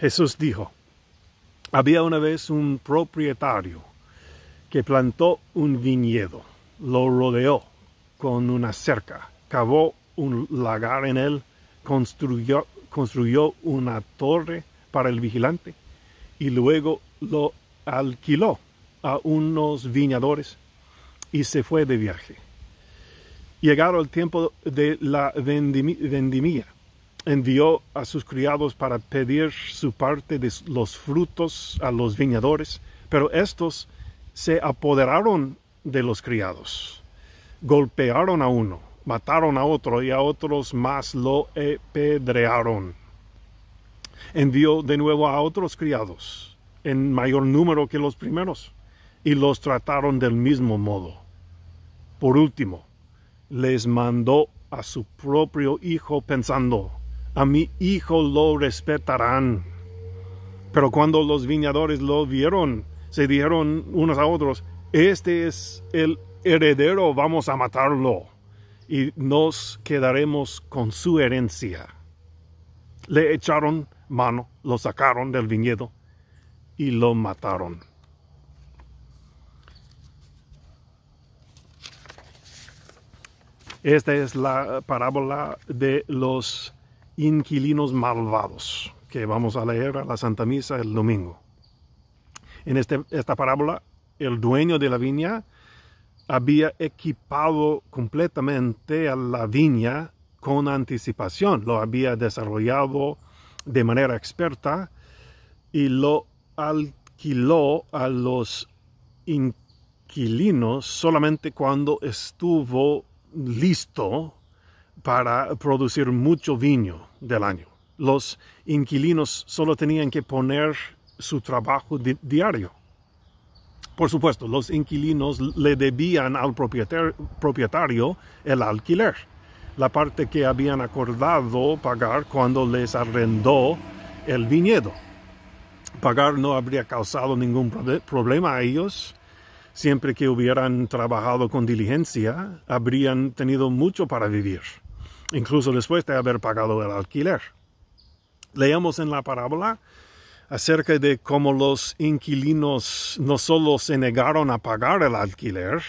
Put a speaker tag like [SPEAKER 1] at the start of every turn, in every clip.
[SPEAKER 1] Jesús dijo, había una vez un propietario que plantó un viñedo, lo rodeó con una cerca, cavó un lagar en él, construyó, construyó una torre para el vigilante y luego lo alquiló a unos viñadores y se fue de viaje. Llegaron el tiempo de la vendimia envió a sus criados para pedir su parte de los frutos a los viñadores, pero estos se apoderaron de los criados, golpearon a uno, mataron a otro y a otros más lo pedrearon. Envió de nuevo a otros criados, en mayor número que los primeros, y los trataron del mismo modo. Por último, les mandó a su propio hijo pensando, a mi hijo lo respetarán. Pero cuando los viñadores lo vieron, se dijeron unos a otros, este es el heredero, vamos a matarlo y nos quedaremos con su herencia. Le echaron mano, lo sacaron del viñedo y lo mataron. Esta es la parábola de los inquilinos malvados, que vamos a leer a la Santa Misa el domingo. En este, esta parábola, el dueño de la viña había equipado completamente a la viña con anticipación, lo había desarrollado de manera experta y lo alquiló a los inquilinos solamente cuando estuvo listo para producir mucho viño del año. Los inquilinos solo tenían que poner su trabajo diario. Por supuesto, los inquilinos le debían al propietario el alquiler, la parte que habían acordado pagar cuando les arrendó el viñedo. Pagar no habría causado ningún problema a ellos. Siempre que hubieran trabajado con diligencia, habrían tenido mucho para vivir incluso después de haber pagado el alquiler. Leemos en la parábola acerca de cómo los inquilinos no solo se negaron a pagar el alquiler,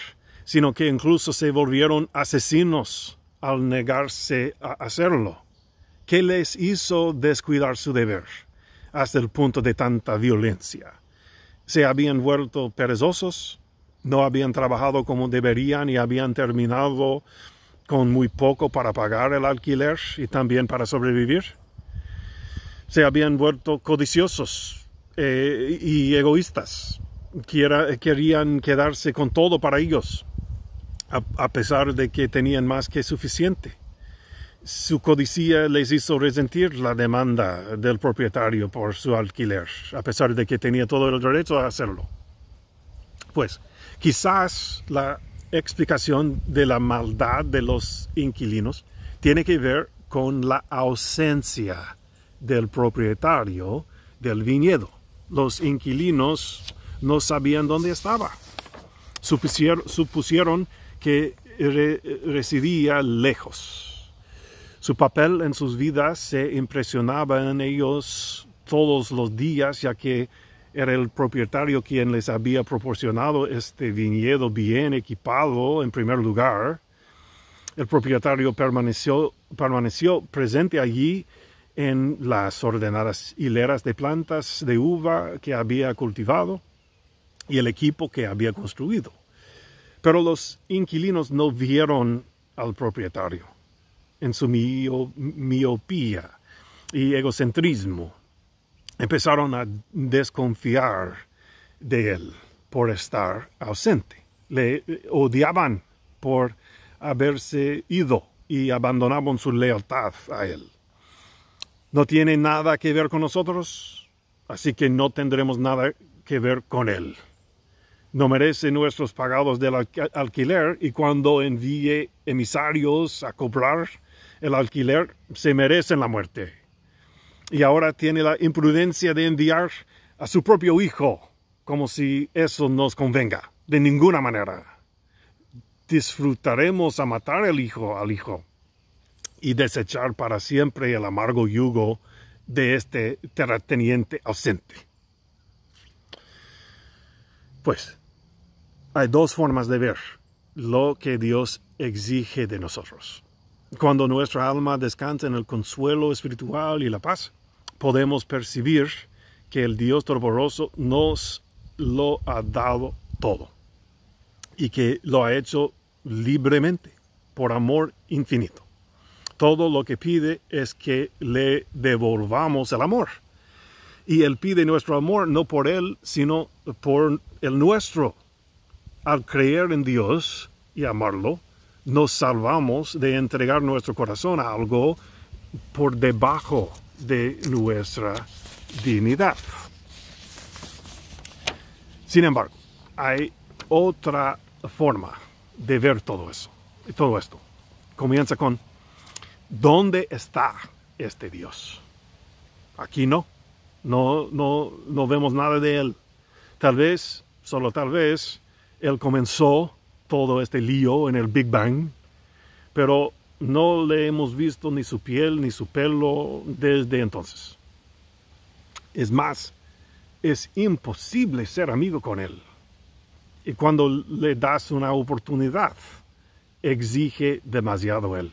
[SPEAKER 1] sino que incluso se volvieron asesinos al negarse a hacerlo. ¿Qué les hizo descuidar su deber hasta el punto de tanta violencia? Se habían vuelto perezosos, no habían trabajado como deberían y habían terminado con muy poco para pagar el alquiler y también para sobrevivir. Se habían vuelto codiciosos eh, y egoístas. querían quedarse con todo para ellos, a pesar de que tenían más que suficiente su codicia les hizo resentir la demanda del propietario por su alquiler, a pesar de que tenía todo el derecho a hacerlo. Pues quizás la explicación de la maldad de los inquilinos tiene que ver con la ausencia del propietario del viñedo. Los inquilinos no sabían dónde estaba. Supusieron, que residía lejos. Su papel en sus vidas se impresionaba en ellos todos los días, ya que era el propietario quien les había proporcionado este viñedo bien equipado en primer lugar. El propietario permaneció, permaneció presente allí en las ordenadas hileras de plantas de uva que había cultivado y el equipo que había construido. Pero los inquilinos no vieron al propietario en su miopía y egocentrismo empezaron a desconfiar de él por estar ausente. Le eh, odiaban por haberse ido y abandonaban su lealtad a él. No tiene nada que ver con nosotros, así que no tendremos nada que ver con él. No merece nuestros pagados del alquiler y cuando envíe emisarios a cobrar el alquiler, se merecen la muerte y ahora tiene la imprudencia de enviar a su propio hijo, como si eso nos convenga, de ninguna manera. Disfrutaremos a matar el hijo al hijo y desechar para siempre el amargo yugo de este terrateniente ausente. Pues hay dos formas de ver lo que Dios exige de nosotros. Cuando nuestra alma descansa en el consuelo espiritual y la paz, podemos percibir que el Dios Torboroso nos lo ha dado todo y que lo ha hecho libremente por amor infinito. Todo lo que pide es que le devolvamos el amor. Y Él pide nuestro amor no por Él, sino por el nuestro. Al creer en Dios y amarlo, nos salvamos de entregar nuestro corazón a algo por debajo de nuestra dignidad. Sin embargo, hay otra forma de ver todo eso, todo esto. Comienza con, ¿dónde está este Dios? Aquí no, no, no, no vemos nada de Él. Tal vez, solo tal vez, Él comenzó todo este lío en el Big Bang, pero no le hemos visto ni su piel ni su pelo desde entonces. Es más, es imposible ser amigo con él. Y cuando le das una oportunidad, exige demasiado él.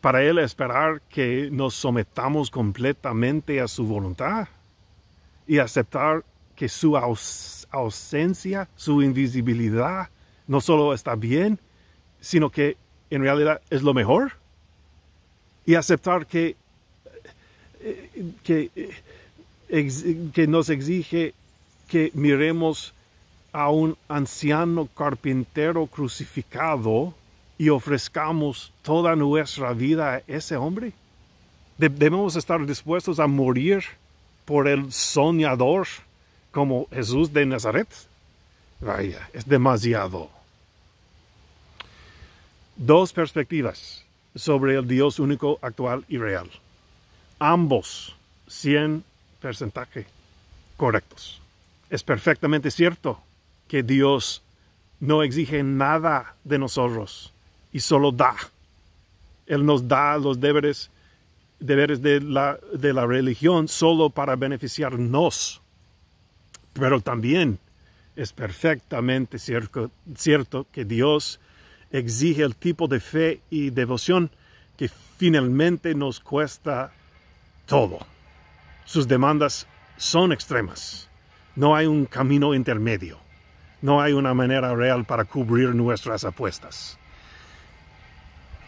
[SPEAKER 1] Para él esperar que nos sometamos completamente a su voluntad y aceptar que su ausencia, su invisibilidad, no solo está bien, sino que en realidad es lo mejor. Y aceptar que, eh, eh, que, nos exige que miremos a un anciano carpintero crucificado y ofrezcamos toda nuestra vida a ese hombre? debemos estar dispuestos a morir por el soñador como Jesús de Nazaret. Vaya, es demasiado dos perspectivas sobre el Dios único, actual y real. Ambos 100% correctos. Es perfectamente cierto que Dios no exige nada de nosotros y solo da. Él nos da los deberes, deberes de, la, religión solo para beneficiarnos. Pero también es perfectamente cierto, cierto que Dios exige el tipo de fe y devoción que finalmente nos cuesta todo. Sus demandas son extremas. No hay un camino intermedio. No hay una manera real para cubrir nuestras apuestas.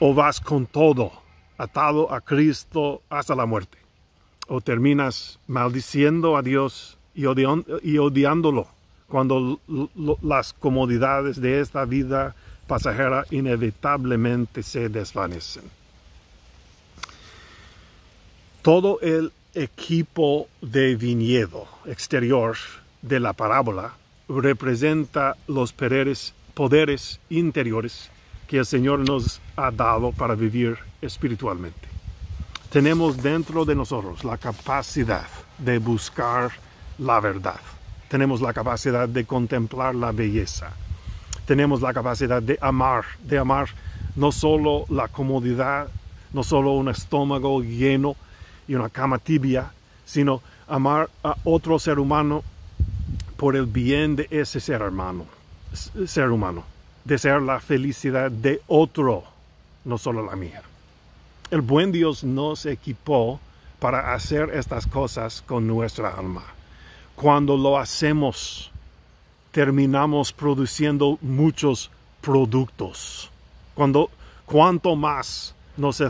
[SPEAKER 1] O vas con todo, atado a Cristo hasta la muerte. O terminas maldiciendo a Dios y, odiándolo cuando las comodidades de esta vida pasajera inevitablemente se desvanecen. Todo el equipo de viñedo exterior de la parábola representa los poderes, poderes interiores que el Señor nos ha dado para vivir espiritualmente. Tenemos dentro de nosotros la capacidad de buscar la verdad. Tenemos la capacidad de contemplar la belleza, tenemos la capacidad de amar, de amar no solo la comodidad, no solo un estómago lleno y una cama tibia, sino amar a otro ser humano por el bien de ese ser humano, ser humano, desear la felicidad de otro, no solo la mía. El buen Dios nos equipó para hacer estas cosas con nuestra alma. Cuando lo hacemos, terminamos produciendo muchos productos. Cuando, cuanto más nos e,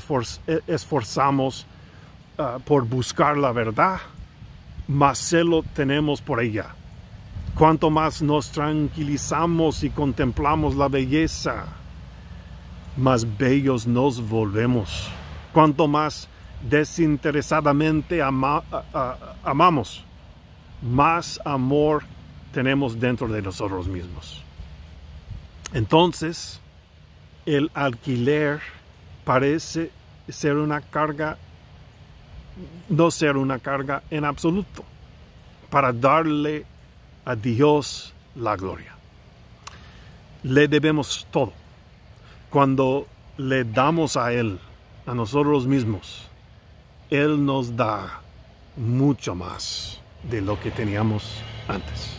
[SPEAKER 1] esforzamos ah, por buscar la verdad, más celo tenemos por ella. Cuanto más nos tranquilizamos y contemplamos la belleza, más bellos nos volvemos. Cuanto más desinteresadamente amamos, más amor tenemos dentro de nosotros mismos. Entonces, el alquiler parece ser una carga, no ser una carga en absoluto, para darle a Dios la gloria. Le debemos todo. Cuando le damos a Él, a nosotros mismos, Él nos da mucho más de lo que teníamos antes.